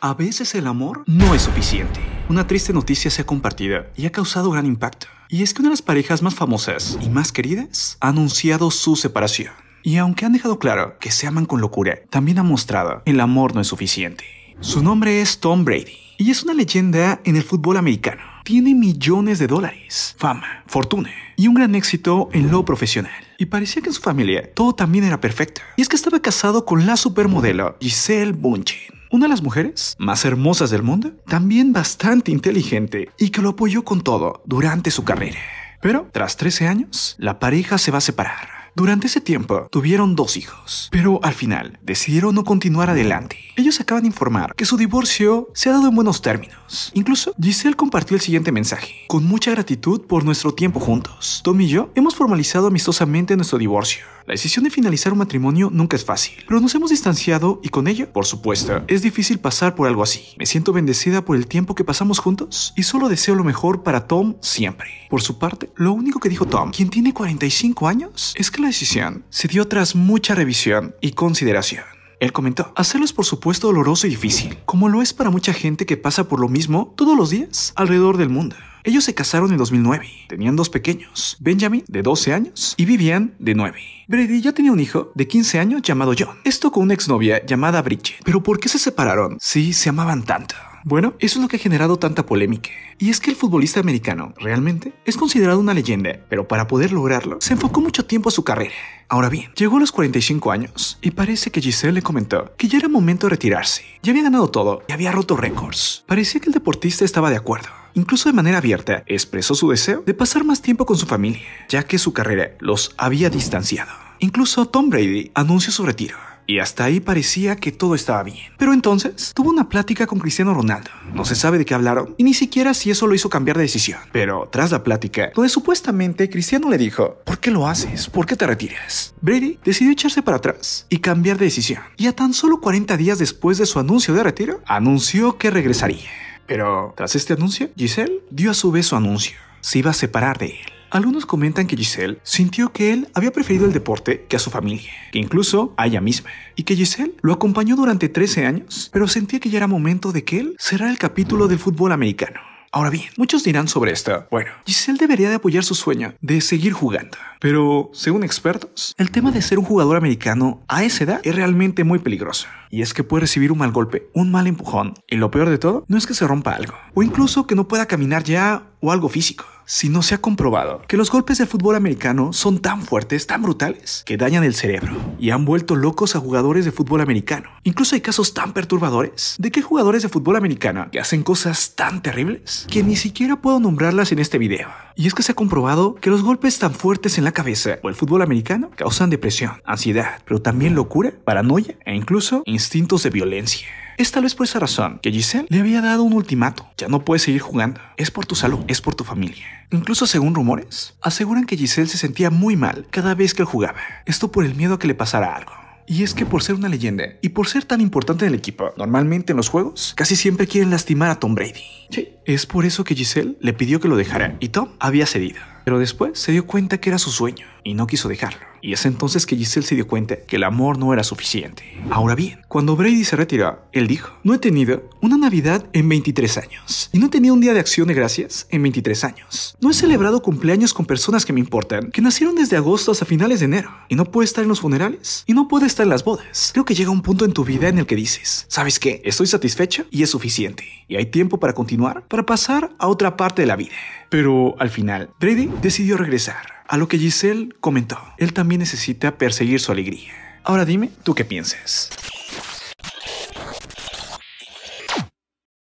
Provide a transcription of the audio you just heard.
A veces el amor no es suficiente. Una triste noticia se ha compartido y ha causado gran impacto. Y es que una de las parejas más famosas y más queridas ha anunciado su separación. Y aunque han dejado claro que se aman con locura, también ha mostrado el amor no es suficiente. Su nombre es Tom Brady y es una leyenda en el fútbol americano. Tiene millones de dólares, fama, fortuna y un gran éxito en lo profesional. Y parecía que en su familia todo también era perfecto. Y es que estaba casado con la supermodelo Giselle Bundchen una de las mujeres más hermosas del mundo, también bastante inteligente y que lo apoyó con todo durante su carrera. Pero tras 13 años, la pareja se va a separar. Durante ese tiempo tuvieron dos hijos, pero al final decidieron no continuar adelante. Ellos acaban de informar que su divorcio se ha dado en buenos términos. Incluso Giselle compartió el siguiente mensaje. Con mucha gratitud por nuestro tiempo juntos. Tom y yo hemos formalizado amistosamente nuestro divorcio. La decisión de finalizar un matrimonio nunca es fácil, pero nos hemos distanciado y con ello, por supuesto, es difícil pasar por algo así. Me siento bendecida por el tiempo que pasamos juntos y solo deseo lo mejor para Tom siempre. Por su parte, lo único que dijo Tom, quien tiene 45 años, es que la decisión se dio tras mucha revisión y consideración. Él comentó, hacerlo es por supuesto doloroso y difícil, como lo es para mucha gente que pasa por lo mismo todos los días alrededor del mundo. Ellos se casaron en 2009, tenían dos pequeños, Benjamin de 12 años y Vivian de 9. Brady ya tenía un hijo de 15 años llamado John, esto con una exnovia llamada Bridget. Pero ¿por qué se separaron si se amaban tanto? Bueno, eso es lo que ha generado tanta polémica. Y es que el futbolista americano realmente es considerado una leyenda, pero para poder lograrlo se enfocó mucho tiempo a su carrera. Ahora bien, llegó a los 45 años y parece que Giselle le comentó que ya era momento de retirarse. Ya había ganado todo y había roto récords. Parecía que el deportista estaba de acuerdo incluso de manera abierta, expresó su deseo de pasar más tiempo con su familia, ya que su carrera los había distanciado. Incluso Tom Brady anunció su retiro. Y hasta ahí parecía que todo estaba bien. Pero entonces tuvo una plática con Cristiano Ronaldo. No se sabe de qué hablaron y ni siquiera si eso lo hizo cambiar de decisión. Pero tras la plática, donde supuestamente Cristiano le dijo, ¿por qué lo haces? ¿Por qué te retiras? Brady decidió echarse para atrás y cambiar de decisión. Y a tan solo 40 días después de su anuncio de retiro, anunció que regresaría. Pero tras este anuncio, Giselle dio a su vez su anuncio. Se iba a separar de él. Algunos comentan que Giselle sintió que él había preferido el deporte que a su familia, que incluso a ella misma, y que Giselle lo acompañó durante 13 años, pero sentía que ya era momento de que él cerrara el capítulo del fútbol americano. Ahora bien, muchos dirán sobre esto. Bueno, Giselle debería de apoyar su sueño de seguir jugando. Pero, según expertos, el tema de ser un jugador americano a esa edad es realmente muy peligroso. Y es que puede recibir un mal golpe, un mal empujón. Y lo peor de todo, no es que se rompa algo. O incluso que no pueda caminar ya o algo físico si no se ha comprobado que los golpes de fútbol americano son tan fuertes, tan brutales, que dañan el cerebro y han vuelto locos a jugadores de fútbol americano. Incluso hay casos tan perturbadores de que jugadores de fútbol americano que hacen cosas tan terribles que ni siquiera puedo nombrarlas en este video. Y es que se ha comprobado que los golpes tan fuertes en la cabeza o el fútbol americano causan depresión, ansiedad, pero también locura, paranoia e incluso instintos de violencia. Es tal vez por esa razón que Giselle le había dado un ultimato. Ya no puedes seguir jugando. Es por tu salud, es por tu familia. Incluso según rumores, aseguran que Giselle se sentía muy mal cada vez que él jugaba. Esto por el miedo a que le pasara algo. Y es que por ser una leyenda y por ser tan importante en el equipo, normalmente en los juegos casi siempre quieren lastimar a Tom Brady. Sí. Es por eso que Giselle le pidió que lo dejara y Tom había cedido. Pero después se dio cuenta que era su sueño y no quiso dejarlo. Y es entonces que Giselle se dio cuenta que el amor no era suficiente. Ahora bien, cuando Brady se retiró, él dijo, no he tenido una Navidad en 23 años. Y no he tenido un día de acción de gracias en 23 años. No he celebrado cumpleaños con personas que me importan, que nacieron desde agosto hasta finales de enero. Y no puedo estar en los funerales. Y no puedo estar en las bodas. Creo que llega un punto en tu vida en el que dices, ¿sabes qué? Estoy satisfecha y es suficiente. Y hay tiempo para continuar, para pasar a otra parte de la vida. Pero al final, Brady decidió regresar, a lo que Giselle comentó. Él también necesita perseguir su alegría. Ahora dime, ¿tú qué piensas?